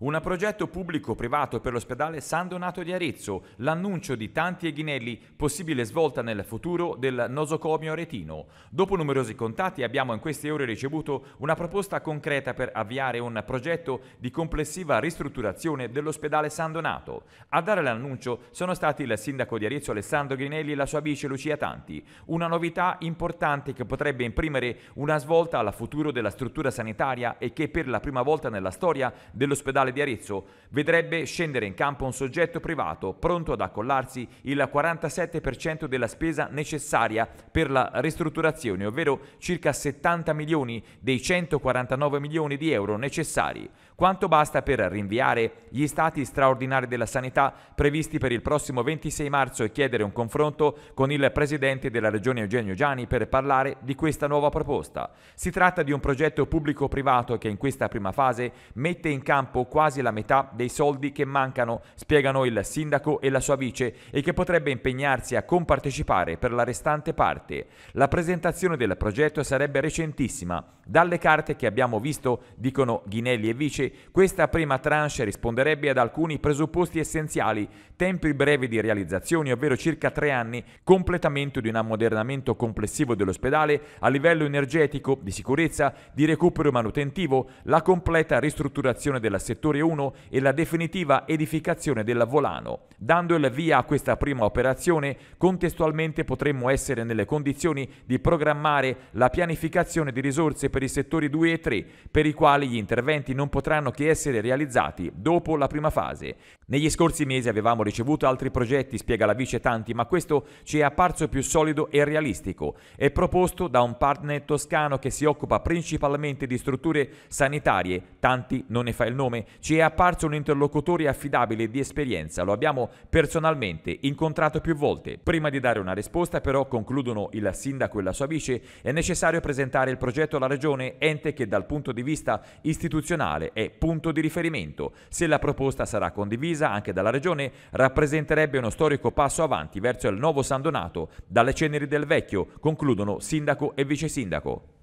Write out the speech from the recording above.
Un progetto pubblico-privato per l'ospedale San Donato di Arezzo, l'annuncio di tanti e Ghinelli, possibile svolta nel futuro del nosocomio aretino. Dopo numerosi contatti abbiamo in queste ore ricevuto una proposta concreta per avviare un progetto di complessiva ristrutturazione dell'ospedale San Donato. A dare l'annuncio sono stati il sindaco di Arezzo Alessandro Ghinelli e la sua vice Lucia Tanti. Una novità importante che potrebbe imprimere una svolta al futuro della struttura sanitaria e che per la prima volta nella storia dell'ospedale Tribunale di Arezzo vedrebbe scendere in campo un soggetto privato pronto ad accollarsi il 47% della spesa necessaria per la ristrutturazione, ovvero circa 70 milioni dei 149 milioni di euro necessari, quanto basta per rinviare gli stati straordinari della sanità previsti per il prossimo 26 marzo e chiedere un confronto con il presidente della Regione Eugenio Gianni per parlare di questa nuova proposta. Si tratta di un progetto pubblico-privato che in questa prima fase mette in campo 4 quasi la metà dei soldi che mancano, spiegano il sindaco e la sua vice, e che potrebbe impegnarsi a compartecipare per la restante parte. La presentazione del progetto sarebbe recentissima. Dalle carte che abbiamo visto, dicono Ghinelli e vice, questa prima tranche risponderebbe ad alcuni presupposti essenziali, tempi brevi di realizzazione, ovvero circa tre anni, completamento di un ammodernamento complessivo dell'ospedale a livello energetico, di sicurezza, di recupero manutentivo, la completa ristrutturazione settore settore 1 e la definitiva edificazione del volano. Dando il via a questa prima operazione, contestualmente potremmo essere nelle condizioni di programmare la pianificazione di risorse per i settori 2 e 3, per i quali gli interventi non potranno che essere realizzati dopo la prima fase. Negli scorsi mesi avevamo ricevuto altri progetti, spiega la vice Tanti, ma questo ci è apparso più solido e realistico. È proposto da un partner toscano che si occupa principalmente di strutture sanitarie, Tanti non ne fa il nome, ci è apparso un interlocutore affidabile di esperienza, lo abbiamo personalmente incontrato più volte. Prima di dare una risposta però, concludono il sindaco e la sua vice, è necessario presentare il progetto alla regione, ente che dal punto di vista istituzionale è punto di riferimento. Se la proposta sarà condivisa, condivisa anche dalla Regione rappresenterebbe uno storico passo avanti verso il nuovo San Donato, dalle ceneri del vecchio, concludono sindaco e vice sindaco.